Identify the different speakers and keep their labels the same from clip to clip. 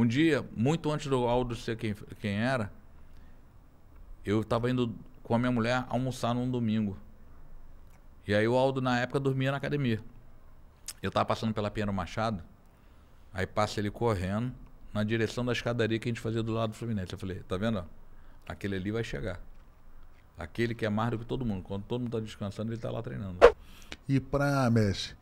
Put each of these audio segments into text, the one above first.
Speaker 1: Um dia, muito antes do Aldo ser quem, quem era, eu estava indo com a minha mulher almoçar num domingo. E aí o Aldo, na época, dormia na academia. Eu estava passando pela Pinheiro Machado, aí passa ele correndo na direção da escadaria que a gente fazia do lado do Fluminense. Eu falei, tá vendo? Aquele ali vai chegar. Aquele que é mais do que todo mundo. Quando todo mundo está descansando, ele está lá treinando.
Speaker 2: E para, Messi,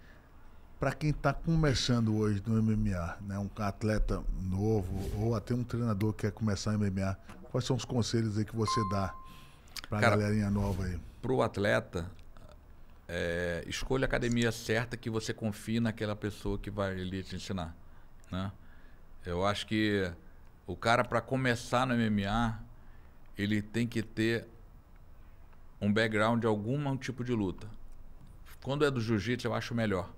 Speaker 2: para quem está começando hoje no MMA, né, um atleta novo ou até um treinador que quer começar no MMA, quais são os conselhos aí que você dá para a galerinha nova aí?
Speaker 1: Para o atleta, é, escolha a academia certa que você confie naquela pessoa que vai lhe te ensinar. Né? Eu acho que o cara, para começar no MMA, ele tem que ter um background de algum tipo de luta. Quando é do jiu-jitsu, eu acho melhor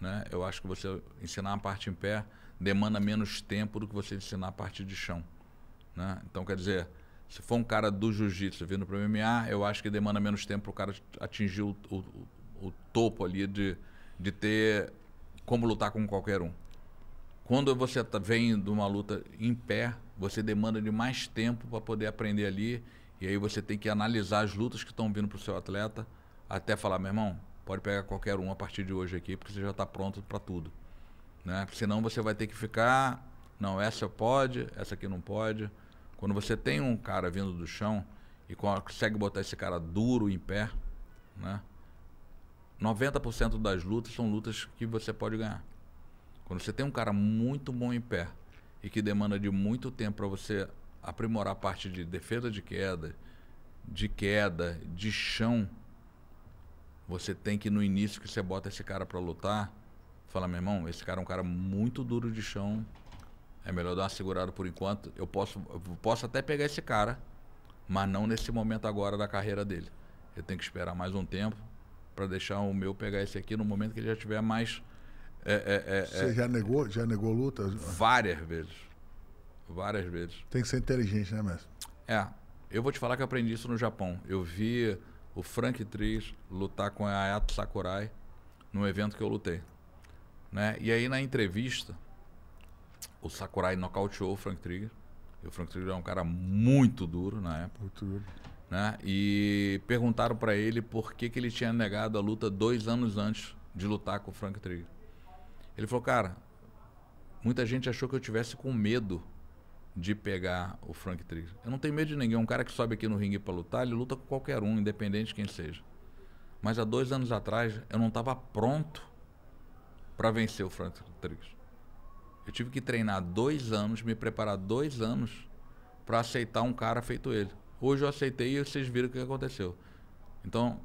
Speaker 1: né? Eu acho que você ensinar a parte em pé demanda menos tempo do que você ensinar a parte de chão. Né? Então, quer dizer, se for um cara do jiu-jitsu vindo para o MMA, eu acho que demanda menos tempo para o cara atingir o, o, o, topo ali de, de ter como lutar com qualquer um. Quando você tá, vem de uma luta em pé, você demanda de mais tempo para poder aprender ali. E aí você tem que analisar as lutas que estão vindo para o seu atleta até falar, meu irmão, Pode pegar qualquer um a partir de hoje aqui, porque você já está pronto para tudo. Né? Senão você vai ter que ficar. Não, essa pode, essa aqui não pode. Quando você tem um cara vindo do chão e consegue botar esse cara duro em pé, né? 90% das lutas são lutas que você pode ganhar. Quando você tem um cara muito bom em pé e que demanda de muito tempo para você aprimorar a parte de defesa de queda, de queda, de chão, você tem que, no início que você bota esse cara para lutar, falar, meu irmão, esse cara é um cara muito duro de chão. É melhor dar uma segurada por enquanto. Eu posso, eu posso até pegar esse cara, mas não nesse momento agora da carreira dele. Eu tenho que esperar mais um tempo para deixar o meu pegar esse aqui no momento que ele já tiver mais. É, é, é, é, Você já
Speaker 2: negou, já negou luta? Várias
Speaker 1: vezes. Várias vezes.
Speaker 2: Tem que ser inteligente, né, mestre?
Speaker 1: É. Eu vou te falar que eu aprendi isso no Japão. Eu vi o Frank Triz lutar com a Ayato Sakurai num evento que eu lutei. Né? E aí na entrevista, o Sakurai nocauteou o Frank Trigger. E o Frank Trigger é um cara muito duro na época. Muito duro. Né? E perguntaram para ele por que, que ele tinha negado a luta dois anos antes de lutar com o Frank Trigger. Ele falou, cara, muita gente achou que eu tivesse com medo de pegar o Frank Triggs. Eu não tenho medo de ninguém. Um cara que sobe aqui no ringue para lutar, ele luta com qualquer um, independente de quem seja. Mas há dois anos atrás, eu não estava pronto para vencer o Frank Triggs. Eu tive que treinar dois anos, me preparar dois anos para aceitar um cara feito ele. Hoje eu aceitei e vocês viram o que aconteceu. Então,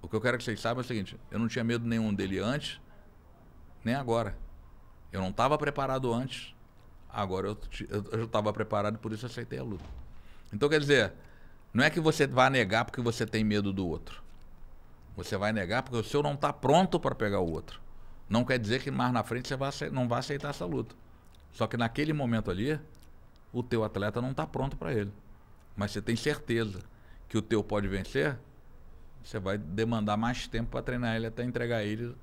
Speaker 1: o que eu quero que vocês saibam é o seguinte: eu não tinha medo nenhum dele antes, nem agora. Eu não estava preparado antes Agora eu, eu, eu estava preparado, por isso aceitei a luta. Então, quer dizer, não é que você vá negar porque você tem medo do outro. Você vai negar porque o seu não está pronto para pegar o outro. Não quer dizer que mais na frente você vai, não vai aceitar essa luta. Só que naquele momento ali, o teu atleta não está pronto para ele. Mas você tem certeza que o teu pode vencer, você vai demandar mais tempo para treinar ele até entregar ele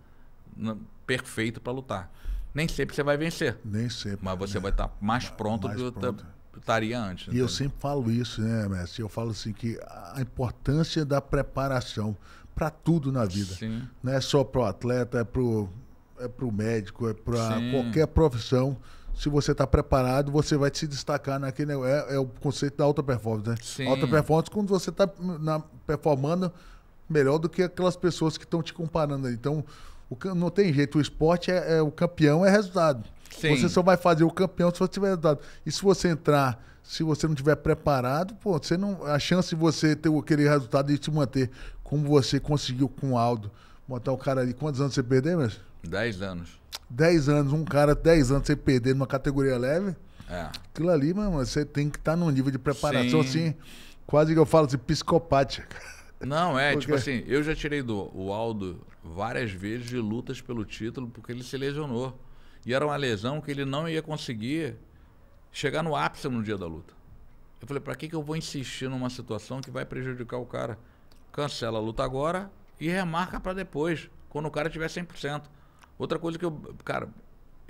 Speaker 1: perfeito para lutar. Nem sempre você vai vencer. Nem sempre. Mas você né? vai estar tá mais pronto mais do que estaria antes. E entendeu? eu
Speaker 2: sempre falo isso, né, Messi? Eu falo assim que a importância da preparação para tudo na vida. Sim. Não é só para o atleta, é para o é pro médico, é para qualquer profissão. Se você está preparado, você vai se destacar naquele. É, é o conceito da alta performance, né? Sim. Alta performance quando você está performando melhor do que aquelas pessoas que estão te comparando. Então, o, não tem jeito, o esporte é, é o campeão é resultado. Sim. Você só vai fazer o campeão se você tiver resultado. E se você entrar, se você não tiver preparado, pô, você não, a chance de você ter aquele resultado e se manter como você conseguiu com o Aldo. Botar o cara ali. Quantos anos você perdeu, meu?
Speaker 1: Dez anos.
Speaker 2: Dez anos, um cara, dez anos você perder numa categoria leve. É. Aquilo ali, mano, você tem que estar tá num nível de preparação Sim. assim. Quase que eu falo assim, psicopatia. Não, é, porque... tipo
Speaker 1: assim, eu já tirei do o Aldo várias vezes de lutas pelo título porque ele se lesionou. E era uma lesão que ele não ia conseguir chegar no ápice no dia da luta. Eu falei, para que, que eu vou insistir numa situação que vai prejudicar o cara? Cancela a luta agora e remarca para depois, quando o cara tiver 100%. Outra coisa que eu, cara,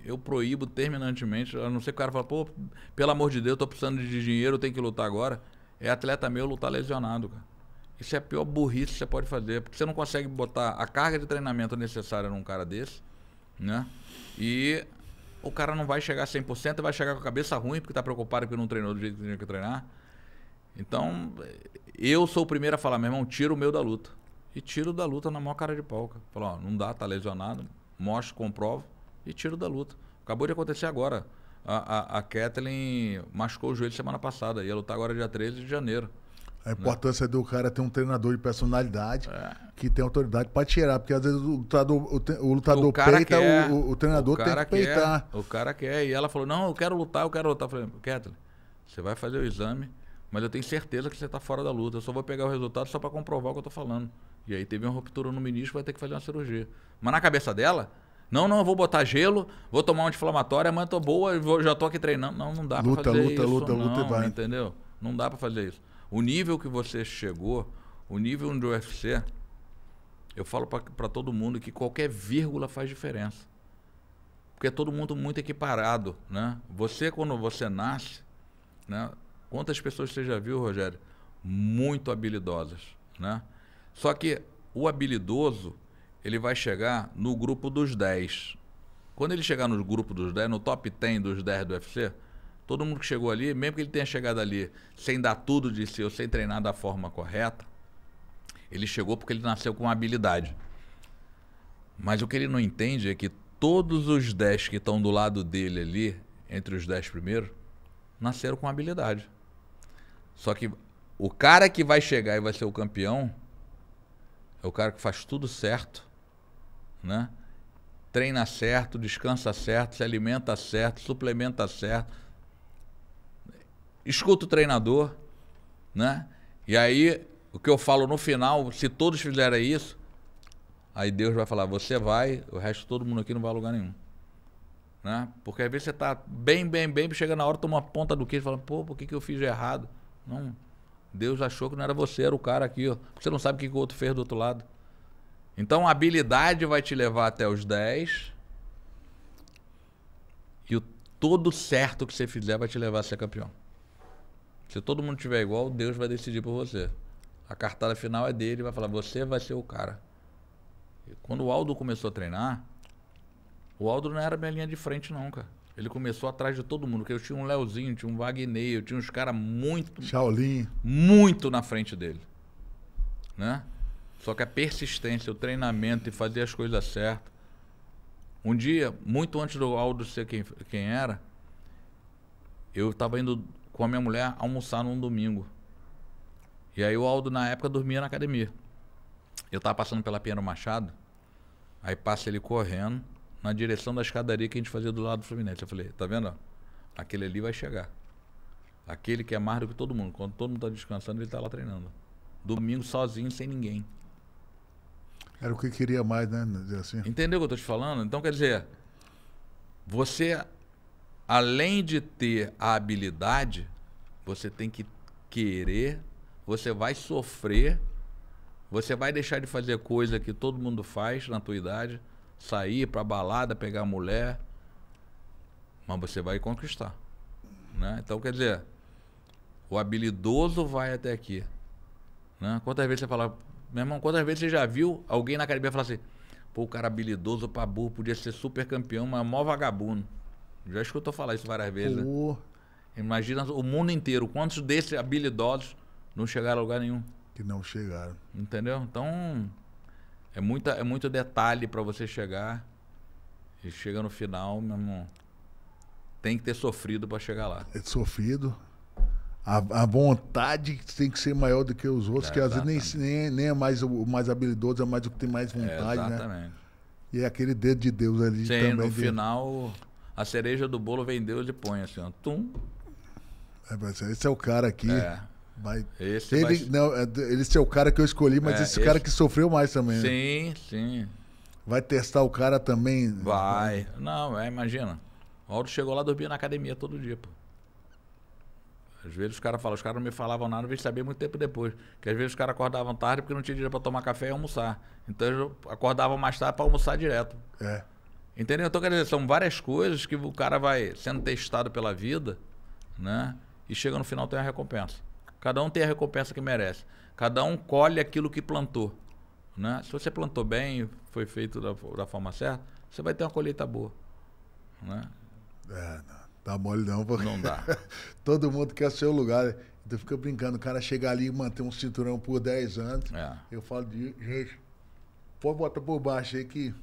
Speaker 1: eu proíbo terminantemente, a não ser que o cara fale, pô, pelo amor de Deus, tô precisando de dinheiro, tenho que lutar agora. É atleta meu lutar lesionado, cara. Isso é a pior burrice que você pode fazer, porque você não consegue botar a carga de treinamento necessária num cara desse, né? E o cara não vai chegar 100%, vai chegar com a cabeça ruim porque está preocupado porque não treinou do jeito que tinha que treinar. Então, eu sou o primeiro a falar, meu irmão, tira o meu da luta. E tiro da luta na maior cara de pau. Falar, ó, não dá, tá lesionado, mostro, comprovo e tiro da luta. Acabou de acontecer agora. A, a, a Kathleen machucou o joelho semana passada, ia lutar agora dia 13 de janeiro. A
Speaker 2: importância do cara ter um treinador de personalidade é. que tem autoridade para tirar, porque às vezes o lutador, o, o lutador o peita, quer, o, o, treinador tem que peitar.
Speaker 1: o cara quer. E ela falou: Não, eu quero lutar, eu quero lutar. Eu falei: Kathleen, você vai fazer o exame, mas eu tenho certeza que você está fora da luta. Eu só vou pegar o resultado só para comprovar o que eu estou falando. E aí teve uma ruptura no ministro, vai ter que fazer uma cirurgia. Mas na cabeça dela, não, não, vou botar gelo, vou tomar um anti-inflamatório, amanhã tô boa, vou, já tô aqui treinando. Não, não dá luta, pra fazer luta, isso. Luta, luta, luta, vai. Entendeu? Não dá pra fazer isso. O nível que você chegou, o nível do UFC, eu falo para todo mundo que qualquer vírgula faz diferença. Porque é todo mundo muito equiparado, né? Você, quando você nasce, né? Quantas pessoas você já viu, Rogério? Muito habilidosas, né? Só que o habilidoso, ele vai chegar no grupo dos 10. Quando ele chegar no grupo dos 10, no top 10 dos 10 do UFC, Todo mundo que chegou ali, mesmo que ele tenha chegado ali sem dar tudo de si ou sem treinar da forma correta, ele chegou porque ele nasceu com uma habilidade. Mas o que ele não entende é que todos os 10 que estão do lado dele ali, entre os 10 primeiros, nasceram com habilidade. Só que o cara que vai chegar e vai ser o campeão é o cara que faz tudo certo, né? Treina certo, descansa certo, se alimenta certo, suplementa certo, escuta o treinador, né? E aí, o que eu falo no final, se todos fizerem isso, aí Deus vai falar, você vai, o resto todo mundo aqui não vai a lugar nenhum. Né? Porque às vezes você tá bem, bem, bem, chega na hora, toma ponta do queijo e fala, pô, por que, que eu fiz errado? Não, Deus achou que não era você, era o cara aqui, ó. Você não sabe o que, que o outro fez do outro lado. Então a habilidade vai te levar até os 10. E o todo certo que você fizer vai te levar a ser campeão. Se todo mundo tiver igual, Deus vai decidir por você. A cartada final é dele, vai falar, você vai ser o cara. E quando o Aldo começou a treinar, o Aldo não era minha linha de frente, não, cara. Ele começou atrás de todo mundo, porque eu tinha um Leozinho, tinha um Wagner, eu tinha uns caras muito. Shaolin. Muito na frente dele. Né? Só que a persistência, o treinamento e fazer as coisas certas. Um dia, muito antes do Aldo ser quem, quem era, eu estava indo com a minha mulher almoçar num domingo. E aí o Aldo, na época, dormia na academia. Eu tava passando pela Pinheiro Machado, aí passa ele correndo na direção da escadaria que a gente fazia do lado do Fluminense. Eu falei, tá vendo? Aquele ali vai chegar. Aquele que é mais do que todo mundo. Quando todo mundo tá descansando, ele tá lá treinando. Domingo sozinho, sem ninguém. Era o que queria mais, né? Assim. Entendeu o que eu tô te falando? Então, quer dizer, você além de ter a habilidade, você tem que querer, você vai sofrer, você vai deixar de fazer coisa que todo mundo faz na tua idade, sair pra balada, pegar mulher, mas você vai conquistar. Né? Então, quer dizer, o habilidoso vai até aqui. Né? Quantas vezes você fala, meu irmão, quantas vezes você já viu alguém na academia falar assim, pô, o cara habilidoso pra burro podia ser super campeão, mas é mó vagabundo. Já escutou falar isso várias vezes. Né? Imagina o mundo inteiro, quantos desses habilidosos não chegaram a lugar nenhum? Que não chegaram. Entendeu? Então, é, muita, é muito detalhe para você chegar. E chega no final, meu irmão, tem que ter sofrido para chegar lá.
Speaker 2: É sofrido. A, a, vontade tem que ser maior do que os outros, é, que às vezes nem, nem, é mais o mais habilidoso, é mais o que tem mais vontade, é, exatamente. né? E é aquele dedo de Deus ali Sim, também. no dele.
Speaker 1: final a cereja do bolo vem Deus e põe assim, ó. Tum.
Speaker 2: É, esse é o cara aqui. É.
Speaker 1: Vai... Esse, ele, vai...
Speaker 2: não, esse é o cara que eu escolhi, mas é, esse, esse cara que sofreu mais também. Né?
Speaker 1: Sim, né? sim. Vai
Speaker 2: testar o cara também? Vai.
Speaker 1: Não, é, imagina. O Aldo chegou lá, dormia na academia todo dia, pô. Às vezes os caras falavam, os caras não me falavam nada, vez saber muito tempo depois. Que às vezes os caras acordavam tarde porque não tinha dinheiro para tomar café e almoçar. Então eu acordava mais tarde para almoçar direto. É. Entendeu? Então, quer dizer, são várias coisas que o cara vai sendo testado pela vida, né? E chega no final tem a recompensa. Cada um tem a recompensa que merece. Cada um colhe aquilo que plantou. Né? Se você plantou bem, foi feito da, da forma certa, você vai ter uma colheita boa. Né? É, não. Dá mole
Speaker 2: não, porque... Não dá. Todo mundo quer seu lugar. Então fica brincando, o cara chega ali e mantém um cinturão por 10 anos. É. Eu falo, de, gente, pode botar por baixo aí que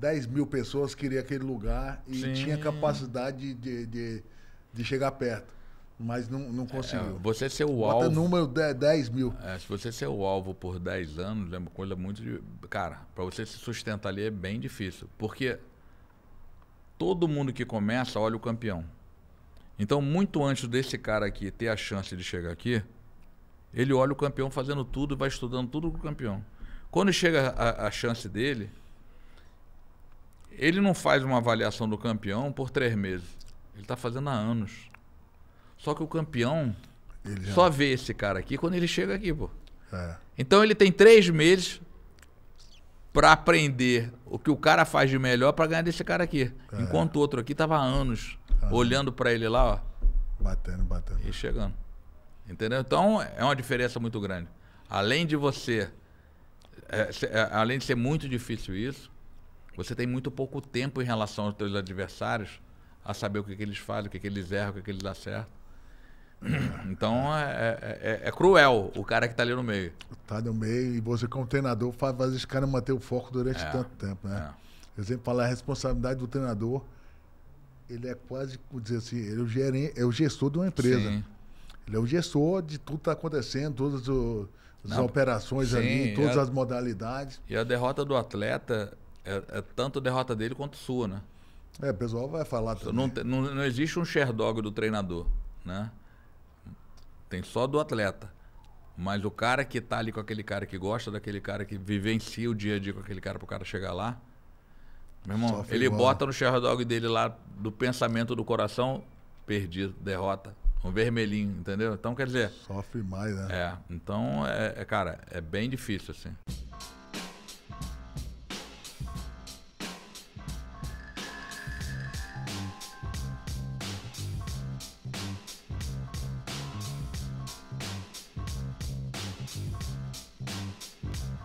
Speaker 2: 10 mil pessoas queriam aquele lugar e Sim. tinha capacidade de, de, de, chegar perto. Mas não, não é, conseguiu. É,
Speaker 1: você ser o Bota alvo. número
Speaker 2: 10, 10
Speaker 1: mil. É, se você ser o alvo por 10 anos, é uma coisa muito. De, cara, para você se sustentar ali é bem difícil. Porque todo mundo que começa olha o campeão. Então, muito antes desse cara aqui ter a chance de chegar aqui, ele olha o campeão fazendo tudo e vai estudando tudo com o campeão. Quando chega a, a chance dele, ele não faz uma avaliação do campeão por três meses. Ele está fazendo há anos. Só que o campeão já... só vê esse cara aqui quando ele chega aqui, pô. É. Então ele tem três meses para aprender o que o cara faz de melhor para ganhar desse cara aqui. É. Enquanto o outro aqui tava há anos ah. olhando para ele lá, ó. Batendo, batendo. E chegando. Entendeu? Então é uma diferença muito grande. Além de você. É, é além de ser muito difícil isso, você tem muito pouco tempo em relação aos seus adversários a saber o que, que eles fazem, o que, que eles erram, o que, que eles acertam. Então é, é, é, é, cruel o cara que está ali no meio.
Speaker 2: Está no meio e você, como treinador, faz, faz esse cara manter o foco durante é, tanto
Speaker 1: tempo, né?
Speaker 2: É. Eu sempre falo a responsabilidade do treinador, ele é quase, dizer assim, ele é o, é o gestor de uma empresa. Sim. Ele é o gestor de tudo que está acontecendo, todas as, as operações sim, ali, todas a, as modalidades.
Speaker 1: E a derrota do atleta é, é tanto a derrota dele quanto sua, né?
Speaker 2: É, o pessoal vai falar não, Não,
Speaker 1: não existe um sherdog do treinador, né? Tem só do atleta. Mas o cara que tá ali com aquele cara que gosta daquele cara que vivencia o dia a dia com aquele cara pro cara chegar lá. Meu irmão, Sofre ele igual. bota né? no sherdog dele lá do pensamento do coração, perdido, derrota. Um vermelhinho, entendeu? Então quer dizer. Sofre mais, né? É. Então, é, é cara, é bem difícil, assim.